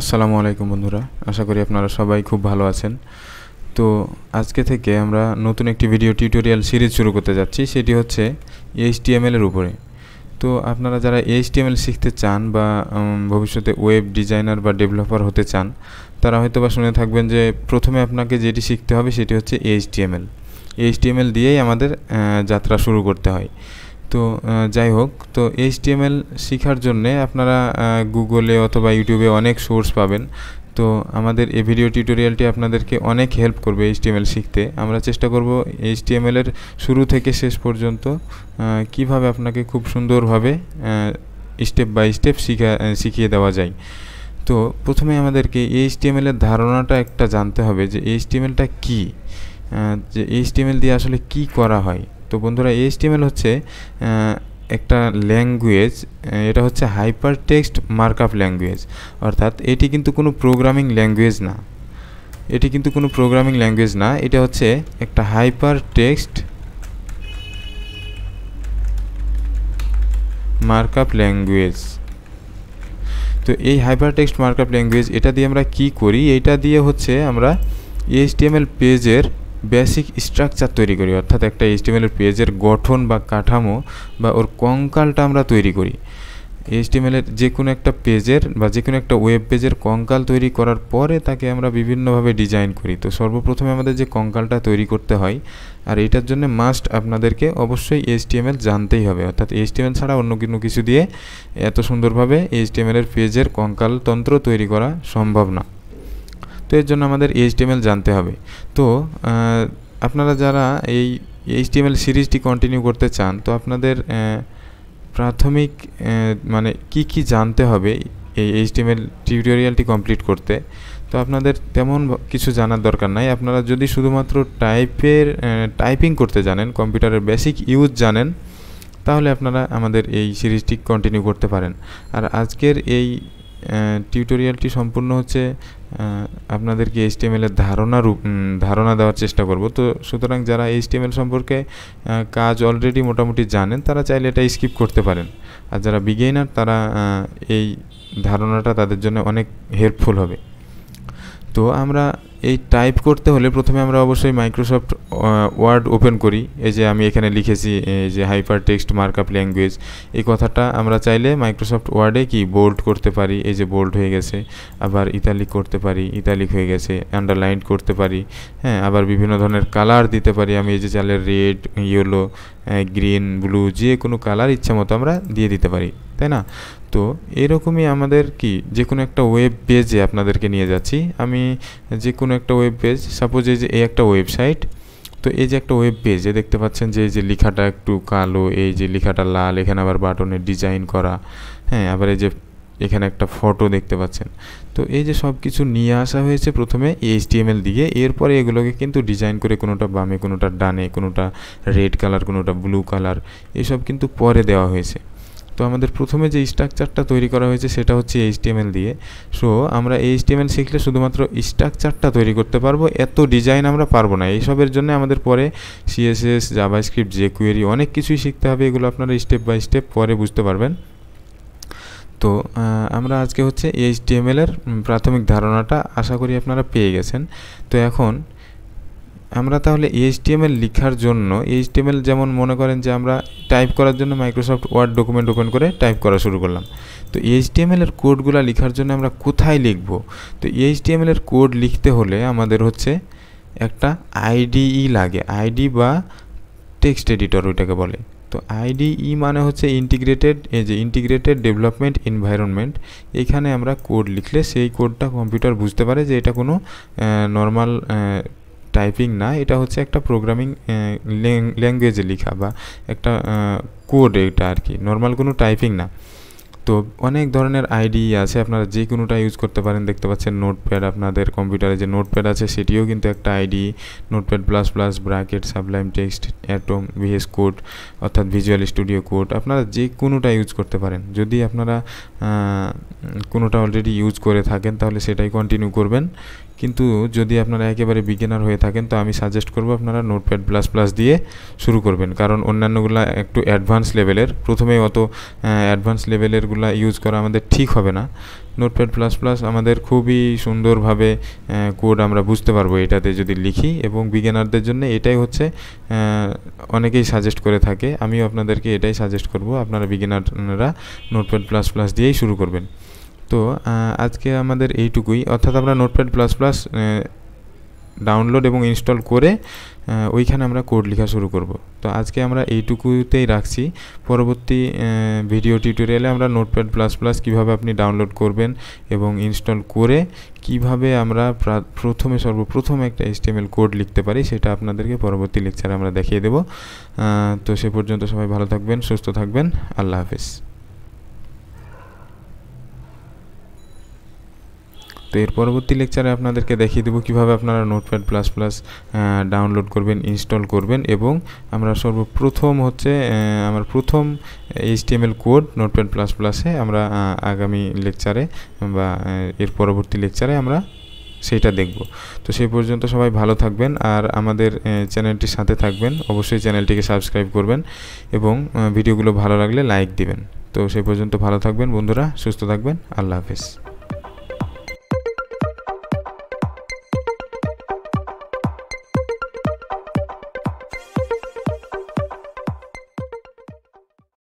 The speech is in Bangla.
আসসালামু আলাইকুম বন্ধুরা আশা করি আপনারা সবাই খুব ভালো আছেন তো আজকে থেকে আমরা নতুন একটি ভিডিও টিউটোরিয়াল সিরিজ শুরু করতে যাচ্ছি সেটি হচ্ছে এইচটিএমএল এর উপরে তো আপনারা যারা এইচটিএমএল শিখতে চান বা ভবিষ্যতে ওয়েব ডিজাইনার বা ডেভেলপার হতে চান তারা হয়তো বা শুনে থাকবেন যে প্রথমে আপনাকে যেটি শিখতে হবে সেটি হচ্ছে এইচটিএমএল এইচটিএমএল দিয়েই আমাদের যাত্রা শুরু করতে হয় তো যাই হোক তো এইচটিএমএল শেখার জন্যে আপনারা গুগলে অথবা ইউটিউবে অনেক সোর্স পাবেন তো আমাদের এই ভিডিও টিউটোরিয়ালটি আপনাদেরকে অনেক হেল্প করবে এইচটিএমএল শিখতে আমরা চেষ্টা করব এইচটিএমএল এর শুরু থেকে শেষ পর্যন্ত কিভাবে আপনাকে খুব সুন্দরভাবে স্টেপ বাই স্টেপ শিখা শিখিয়ে দেওয়া যায় তো প্রথমে আমাদেরকে এইচটিএমএল এর ধারণাটা একটা জানতে হবে যে এইচটিএমএলটা কী যে এইচটিএমএল দিয়ে আসলে কি করা হয় তো বন্ধুরা এইচটিএমএল হচ্ছে একটা ল্যাঙ্গুয়েজ এটা হচ্ছে হাইপার টেক্সট মার্কআপ ল্যাঙ্গুয়েজ অর্থাৎ এটি কিন্তু কোনো প্রোগ্রামিং ল্যাঙ্গুয়েজ না এটি কিন্তু কোনো প্রোগ্রামিং ল্যাঙ্গুয়েজ না এটা হচ্ছে একটা হাইপার টেক্সট মার্কআপ ল্যাঙ্গুয়েজ তো এই হাইপার টেক্সট মার্কআপ ল্যাঙ্গুয়েজ এটা দিয়ে আমরা কি করি এটা দিয়ে হচ্ছে আমরা এইচটিএমএল পেজের বেসিক স্ট্রাকচার তৈরি করি অর্থাৎ একটা এইচটিএমএলের পেজের গঠন বা কাঠামো বা ওর কঙ্কালটা আমরা তৈরি করি এসটিমেলের যে কোনো একটা পেজের বা যে কোনো একটা ওয়েব পেজের কঙ্কাল তৈরি করার পরে তাকে আমরা বিভিন্নভাবে ডিজাইন করি তো সর্বপ্রথমে আমাদের যে কঙ্কালটা তৈরি করতে হয় আর এটার জন্য মাস্ট আপনাদেরকে অবশ্যই এইচটিএমএল জানতেই হবে অর্থাৎ এইচটিএমএল ছাড়া অন্য কোনো কিছু দিয়ে এত সুন্দরভাবে এসটিএমএলের পেজের কঙ্কালতন্ত্র তৈরি করা সম্ভব না তো এর জন্য আমাদের এইচটিএমএল জানতে হবে তো আপনারা যারা এই এইচটিএমএল সিরিজটি কন্টিনিউ করতে চান তো আপনাদের প্রাথমিক মানে কি কি জানতে হবে এই এইচটিএমএল টিউটোরিয়ালটি কমপ্লিট করতে তো আপনাদের তেমন কিছু জানার দরকার নাই আপনারা যদি শুধুমাত্র টাইপের টাইপিং করতে জানেন কম্পিউটারের বেসিক ইউজ জানেন তাহলে আপনারা আমাদের এই সিরিজটি কন্টিনিউ করতে পারেন আর আজকের এই টিউটোরিয়ালটি সম্পূর্ণ হচ্ছে আপনাদেরকে এইচটিএমএল এর ধারণা ধারণা দেওয়ার চেষ্টা করব তো সুতরাং যারা এইচটিএমএল সম্পর্কে কাজ অলরেডি মোটামুটি জানেন তারা চাইলে এটা স্কিপ করতে পারেন আর যারা বিগেইনার তারা এই ধারণাটা তাদের জন্য অনেক হেল্পফুল হবে তো আমরা এই টাইপ করতে হলে প্রথমে আমরা অবশ্যই মাইক্রোসফট ওয়ার্ড ওপেন করি এই যে আমি এখানে লিখেছি যে হাইপার টেক্সট মার্কআপ ল্যাঙ্গুয়েজ এই কথাটা আমরা চাইলে মাইক্রোসফট ওয়ার্ডে কি বোল্ড করতে পারি এই যে বোল্ড হয়ে গেছে আবার ইতালিক করতে পারি ইতালিক হয়ে গেছে আন্ডারলাইন করতে পারি হ্যাঁ আবার বিভিন্ন ধরনের কালার দিতে পারি আমি এই যে চালের রেড ইয়েলো গ্রিন ব্লু যে কোনো কালার ইচ্ছা মতো আমরা দিয়ে দিতে পারি তাই না তো এরকমই আমাদের কি যে কোনো একটা ওয়েব পেজে আপনাদেরকে নিয়ে যাচ্ছি আমি যে কোনো কোনো একটা ওয়েব পেজ সাপোজ এই যে এই একটা ওয়েবসাইট তো এই যে একটা ওয়েব পেজে দেখতে পাচ্ছেন যে এই যে লেখাটা একটু কালো এই যে লেখাটা লাল এখানে আবার বাটনের ডিজাইন করা হ্যাঁ আবার এই যে এখানে একটা ফটো দেখতে পাচ্ছেন তো এই যে সব কিছু নিয়ে আসা হয়েছে প্রথমে এইচ এইচটিএমএল দিয়ে এরপরে এগুলোকে কিন্তু ডিজাইন করে কোনোটা বামে কোনোটা ডানে কোনোটা রেড কালার কোনোটা ব্লু কালার এসব কিন্তু পরে দেওয়া হয়েছে তো আমাদের প্রথমে যে স্ট্রাকচারটা তৈরি করা হয়েছে সেটা হচ্ছে এইচটিএমএল দিয়ে সো আমরা এইচটিএমএল শিখলে শুধুমাত্র স্ট্রাকচারটা তৈরি করতে পারবো এত ডিজাইন আমরা পারবো না এইসবের জন্য আমাদের পরে সিএসএস জাভাস্ক্রিপ্ট যে কুয়েরি অনেক কিছুই শিখতে হবে এগুলো আপনারা স্টেপ বাই স্টেপ পরে বুঝতে পারবেন তো আমরা আজকে হচ্ছে এইচটিএমএলের প্রাথমিক ধারণাটা আশা করি আপনারা পেয়ে গেছেন তো এখন আমরা তাহলে এইচটিএমএল লেখার জন্য এইচটিএমএল যেমন মনে করেন যে আমরা টাইপ করার জন্য মাইক্রোসফট ওয়ার্ড ডকুমেন্ট ওপেন করে টাইপ করা শুরু করলাম তো এইচটিএমএল এর কোডগুলো লেখার জন্য আমরা কোথায় লিখব তো এইচটিএমএল এর কোড লিখতে হলে আমাদের হচ্ছে একটা আইডিই e লাগে আইডি বা টেক্সট এডিটর ওইটাকে বলে তো আইডিই e মানে হচ্ছে ইন্টিগ্রেটেড এই যে ইন্টিগ্রেটেড ডেভেলপমেন্ট এনভায়রনমেন্ট এখানে আমরা কোড লিখলে সেই কোডটা কম্পিউটার বুঝতে পারে যে এটা কোনো নর্মাল টাইপিং না এটা হচ্ছে একটা প্রোগ্রামিং ল্যাঙ্গুয়েজে লেখা বা একটা কোড এটা আর কি নর্মাল কোনো টাইপিং না তো অনেক ধরনের আইডি আছে আপনারা যে কোনোটা ইউজ করতে পারেন দেখতে পাচ্ছেন নোটপ্যাড আপনাদের কম্পিউটারে যে নোটপ্যাড আছে সেটিও কিন্তু একটা IDE Notepad plus plus Bracket Sublime Text Atom VS Code অর্থাৎ ভিজুয়াল স্টুডিও কোড আপনারা যে কোনোটা ইউজ করতে পারেন যদি আপনারা কোনোটা অলরেডি ইউজ করে থাকেন তাহলে সেটাই কন্টিনিউ করবেন কিন্তু যদি আপনারা একেবারে বিজ্ঞানার হয়ে থাকেন তো আমি সাজেস্ট করব আপনারা নোটপ্যাড প্লাস প্লাস দিয়ে শুরু করবেন কারণ অন্যান্যগুলো একটু অ্যাডভান্স লেভেলের প্রথমে অত অ্যাডভান্স লেভেলেরগুলো ইউজ করা আমাদের ঠিক হবে না নোটপ্যাড প্লাস প্লাস আমাদের খুবই সুন্দরভাবে কোড আমরা বুঝতে পারবো এটাতে যদি লিখি এবং বিজ্ঞানারদের জন্য এটাই হচ্ছে অনেকেই সাজেস্ট করে থাকে আমিও আপনাদেরকে এটাই সাজেস্ট করব আপনারা বিজ্ঞানাররা নোটপ্যাড প্লাস প্লাস দিয়েই শুরু করবেন তো আজকে আমাদের এইটুকুই অর্থাৎ আমরা নোটপ্যাড প্লাস প্লাস ডাউনলোড এবং ইনস্টল করে ওইখানে আমরা কোড লেখা শুরু করব তো আজকে আমরা এইটুকুতেই রাখছি পরবর্তী ভিডিও টিউটোরিয়ালে আমরা নোটপ্যাড প্লাস প্লাস কীভাবে আপনি ডাউনলোড করবেন এবং ইনস্টল করে কিভাবে আমরা প্রথমে সর্বপ্রথম একটা এসটিএমএল কোড লিখতে পারি সেটা আপনাদেরকে পরবর্তী লেকচারে আমরা দেখিয়ে দেব তো সে পর্যন্ত সবাই ভালো থাকবেন সুস্থ থাকবেন আল্লাহ হাফিজ তো এর পরবর্তী লেকচারে আপনাদেরকে দেখিয়ে দেবো কীভাবে আপনারা নোটপ্যাড প্লাস প্লাস ডাউনলোড করবেন ইনস্টল করবেন এবং আমরা সর্বপ্রথম হচ্ছে আমার প্রথম এইচটিএমএল কোড নোটপ্যাড প্লাস প্লাসে আমরা আগামী লেকচারে বা এর পরবর্তী লেকচারে আমরা সেইটা দেখব তো সেই পর্যন্ত সবাই ভালো থাকবেন আর আমাদের চ্যানেলটির সাথে থাকবেন অবশ্যই চ্যানেলটিকে সাবস্ক্রাইব করবেন এবং ভিডিওগুলো ভালো লাগলে লাইক দিবেন তো সেই পর্যন্ত ভালো থাকবেন বন্ধুরা সুস্থ থাকবেন আল্লাহ হাফেজ